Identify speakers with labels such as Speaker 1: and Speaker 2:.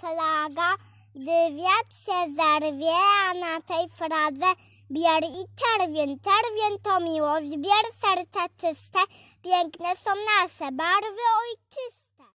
Speaker 1: flaga, gdy wiatr się zerwie, a na tej fradze bier i czerwień. Czerwień to miłość, bier serca czyste, piękne są nasze barwy ojczyzny.